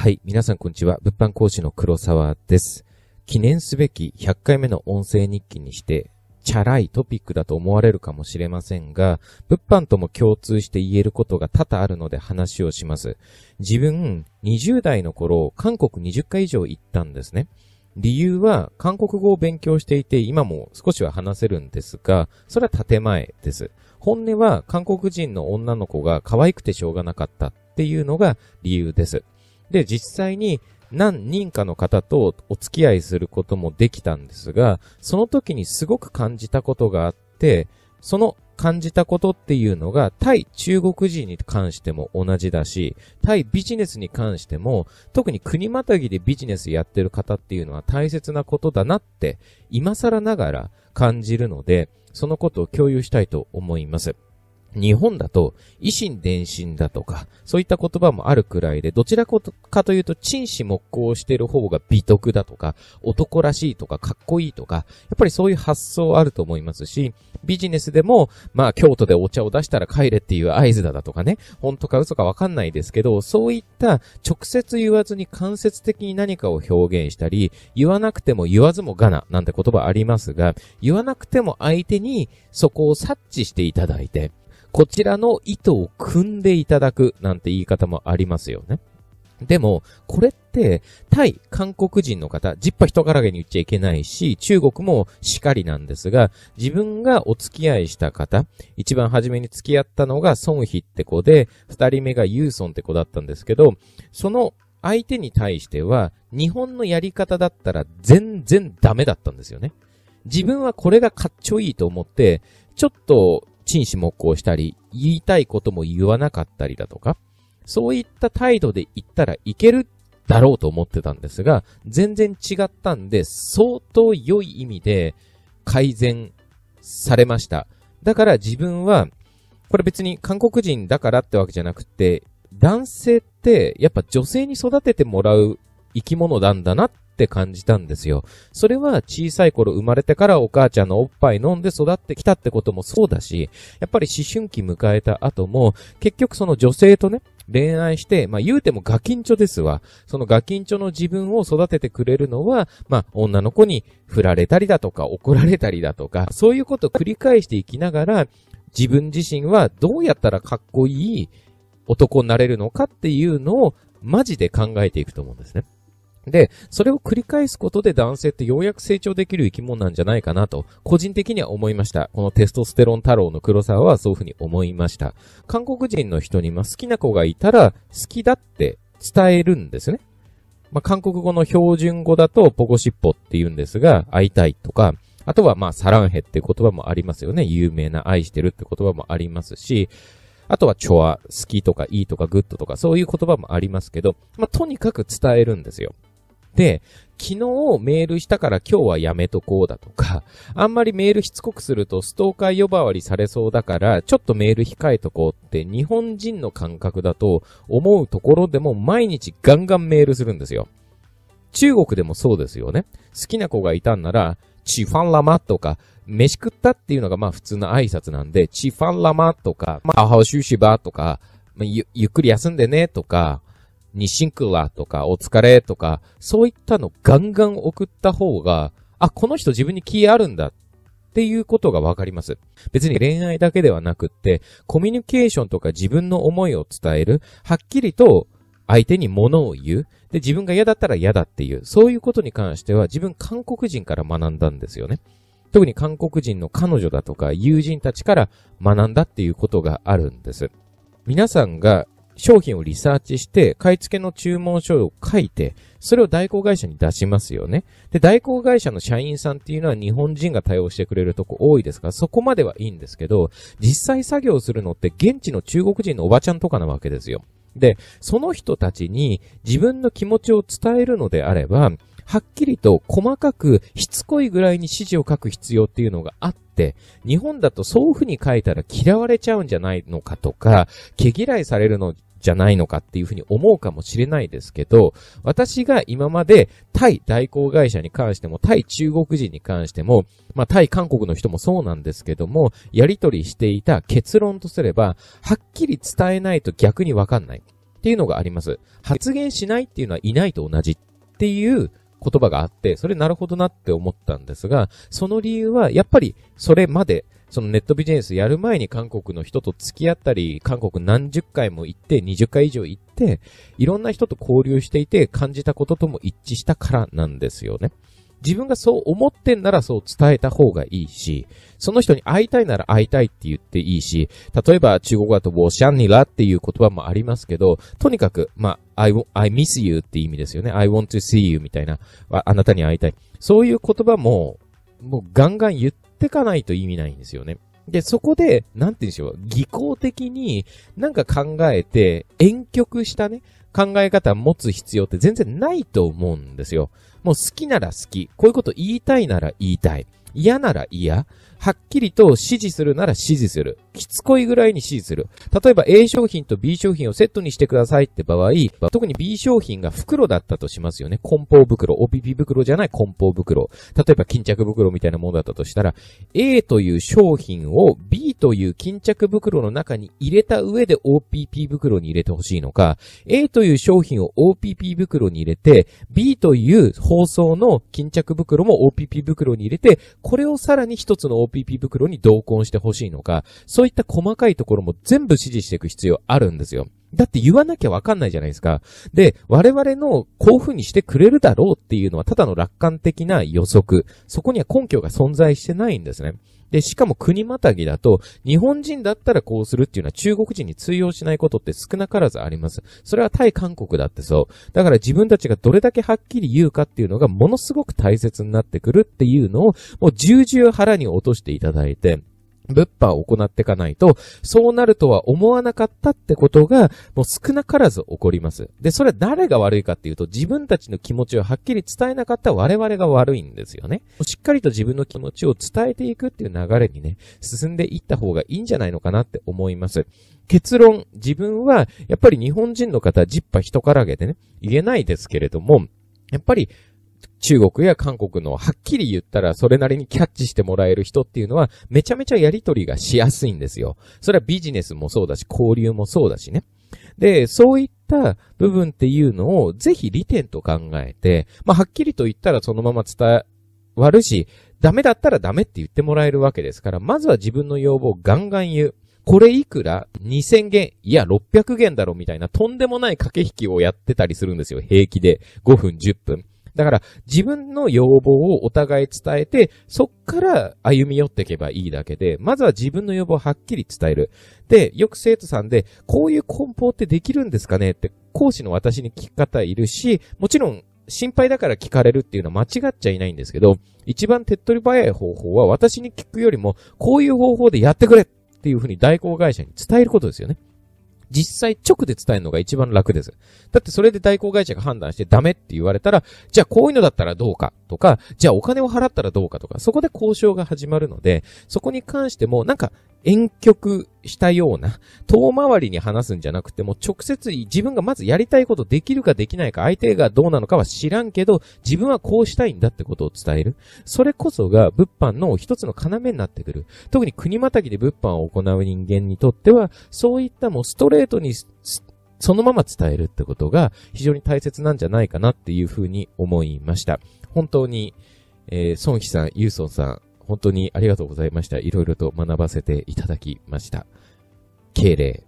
はい、皆さんこんにちは。物販講師の黒沢です。記念すべき100回目の音声日記にして、チャラいトピックだと思われるかもしれませんが、物販とも共通して言えることが多々あるので話をします。自分、20代の頃、韓国20回以上行ったんですね。理由は、韓国語を勉強していて、今も少しは話せるんですが、それは建前です。本音は、韓国人の女の子が可愛くてしょうがなかったっていうのが理由です。で、実際に何人かの方とお付き合いすることもできたんですが、その時にすごく感じたことがあって、その感じたことっていうのが、対中国人に関しても同じだし、対ビジネスに関しても、特に国またぎでビジネスやってる方っていうのは大切なことだなって、今更ながら感じるので、そのことを共有したいと思います。日本だと、維新伝心だとか、そういった言葉もあるくらいで、どちらかというと、陳死木工をしている方が美徳だとか、男らしいとか、かっこいいとか、やっぱりそういう発想あると思いますし、ビジネスでも、まあ、京都でお茶を出したら帰れっていう合図だだとかね、本当か嘘かわかんないですけど、そういった直接言わずに間接的に何かを表現したり、言わなくても言わずもがな、なんて言葉ありますが、言わなくても相手にそこを察知していただいて、こちらの意図を組んでいただくなんて言い方もありますよね。でも、これって、対韓国人の方、ジッパ人からげに言っちゃいけないし、中国もしかりなんですが、自分がお付き合いした方、一番初めに付き合ったのがソンヒって子で、二人目がユーソンって子だったんですけど、その相手に対しては、日本のやり方だったら全然ダメだったんですよね。自分はこれがかっちょいいと思って、ちょっと陳死目をしたり、言いたいことも言わなかったりだとか、そういった態度で言ったらいけるだろうと思ってたんですが、全然違ったんで、相当良い意味で改善されました。だから自分は、これ別に韓国人だからってわけじゃなくて、男性ってやっぱ女性に育ててもらう生き物なんだなっって感じたんですよ。それは小さい頃生まれてからお母ちゃんのおっぱい飲んで育ってきたってこともそうだし、やっぱり思春期迎えた後も、結局その女性とね、恋愛して、まあ言うてもガキンチョですわ。そのガキンチョの自分を育ててくれるのは、まあ女の子に振られたりだとか怒られたりだとか、そういうことを繰り返していきながら、自分自身はどうやったらかっこいい男になれるのかっていうのをマジで考えていくと思うんですね。で、それを繰り返すことで男性ってようやく成長できる生き物なんじゃないかなと、個人的には思いました。このテストステロン太郎の黒沢はそういうふうに思いました。韓国人の人に、まあ、好きな子がいたら、好きだって伝えるんですね。まあ、韓国語の標準語だと、ポゴシッポって言うんですが、会いたいとか、あとはまあ、サランヘって言葉もありますよね。有名な愛してるって言葉もありますし、あとは、チョア、好きとか、いいとか、グッドとか、そういう言葉もありますけど、まあ、とにかく伝えるんですよ。、昨日メールしたから今日はやめとこうだとか、あんまりメールしつこくするとストーカー呼ばわりされそうだから、ちょっとメール控えとこうって日本人の感覚だと思うところでも毎日ガンガンメールするんですよ。中国でもそうですよね。好きな子がいたんなら、チファンラマとか、飯食ったっていうのがまあ普通の挨拶なんで、チファンラマとか、まあ、ハオシュシバとか、まゆ、ゆっくり休んでねとか、日清空はわとか、お疲れとか、そういったのガンガン送った方が、あ、この人自分に気あるんだっていうことがわかります。別に恋愛だけではなくって、コミュニケーションとか自分の思いを伝える、はっきりと相手に物を言う。で、自分が嫌だったら嫌だっていう、そういうことに関しては自分韓国人から学んだんですよね。特に韓国人の彼女だとか友人たちから学んだっていうことがあるんです。皆さんが商品をリサーチして、買い付けの注文書を書いて、それを代行会社に出しますよね。で、代行会社の社員さんっていうのは日本人が対応してくれるとこ多いですから、そこまではいいんですけど、実際作業するのって現地の中国人のおばちゃんとかなわけですよ。で、その人たちに自分の気持ちを伝えるのであれば、はっきりと細かくしつこいぐらいに指示を書く必要っていうのがあって、日本だとそういう風に書いたら嫌われちゃうんじゃないのかとか、毛嫌いされるのじゃないのかっていうふうに思うかもしれないですけど、私が今まで対代行会社に関しても、対中国人に関しても、まあ対韓国の人もそうなんですけども、やりとりしていた結論とすれば、はっきり伝えないと逆にわかんないっていうのがあります。発言しないっていうのはいないと同じっていう言葉があって、それなるほどなって思ったんですが、その理由はやっぱりそれまでそのネットビジネスやる前に韓国の人と付き合ったり、韓国何十回も行って、20回以上行って、いろんな人と交流していて感じたこととも一致したからなんですよね。自分がそう思ってんならそう伝えた方がいいし、その人に会いたいなら会いたいって言っていいし、例えば中国語だと、ウォシャンニラっていう言葉もありますけど、とにかく、まあ、I, I miss you って意味ですよね。I want to see you みたいな、あなたに会いたい。そういう言葉も、もうガンガン言ってってかないと意味ないんですよね。で、そこで、なんて言うんでしょう、技巧的になんか考えて、婉曲したね、考え方持つ必要って全然ないと思うんですよ。もう好きなら好き。こういうこと言いたいなら言いたい。嫌なら嫌。はっきりと指示するなら指示する。きつこいぐらいに指示する。例えば A 商品と B 商品をセットにしてくださいって場合、特に B 商品が袋だったとしますよね。梱包袋、OPP 袋じゃない梱包袋。例えば巾着袋みたいなものだったとしたら、A という商品を B という巾着袋の中に入れた上で OPP 袋に入れてほしいのか、A という商品を OPP 袋に入れて、B という包装の巾着袋も OPP 袋に入れて、これをさらに一つの OPP PP 袋に同梱してほしいのか、そういった細かいところも全部指示していく必要あるんですよ。だって言わなきゃわかんないじゃないですか。で、我々のこういう風にしてくれるだろうっていうのはただの楽観的な予測。そこには根拠が存在してないんですね。で、しかも国またぎだと、日本人だったらこうするっていうのは中国人に通用しないことって少なからずあります。それは対韓国だってそう。だから自分たちがどれだけはっきり言うかっていうのがものすごく大切になってくるっていうのを、もう重々腹に落としていただいて、物販を行っていかないと、そうなるとは思わなかったってことが、もう少なからず起こります。で、それは誰が悪いかっていうと、自分たちの気持ちをはっきり伝えなかった我々が悪いんですよね。しっかりと自分の気持ちを伝えていくっていう流れにね、進んでいった方がいいんじゃないのかなって思います。結論、自分は、やっぱり日本人の方、ジッパ人からげでね、言えないですけれども、やっぱり中国や韓国のはっきり言ったらそれなりにキャッチしてもらえる人っていうのはめちゃめちゃやりとりがしやすいんですよ。それはビジネスもそうだし、交流もそうだしね。で、そういった部分っていうのをぜひ利点と考えて、まあ、はっきりと言ったらそのまま伝わるし、ダメだったらダメって言ってもらえるわけですから、まずは自分の要望をガンガン言う。これいくら ?2000 元、いや600元だろみたいなとんでもない駆け引きをやってたりするんですよ。平気で。5分、10分。だから、自分の要望をお互い伝えて、そっから歩み寄っていけばいいだけで、まずは自分の要望をはっきり伝える。で、よく生徒さんで、こういう梱包ってできるんですかねって、講師の私に聞き方いるし、もちろん、心配だから聞かれるっていうのは間違っちゃいないんですけど、一番手っ取り早い方法は私に聞くよりも、こういう方法でやってくれっていうふうに代行会社に伝えることですよね。実際直で伝えるのが一番楽です。だってそれで代行会社が判断してダメって言われたら、じゃあこういうのだったらどうかとか、じゃあお金を払ったらどうかとか、そこで交渉が始まるので、そこに関してもなんか、遠曲したような、遠回りに話すんじゃなくても、直接自分がまずやりたいことできるかできないか、相手がどうなのかは知らんけど、自分はこうしたいんだってことを伝える。それこそが物販の一つの要になってくる。特に国またぎで物販を行う人間にとっては、そういったもうストレートに、そのまま伝えるってことが非常に大切なんじゃないかなっていうふうに思いました。本当に、えー、孫悲さん、ユーソンさん、本当にありがとうございました。いろいろと学ばせていただきました。敬礼。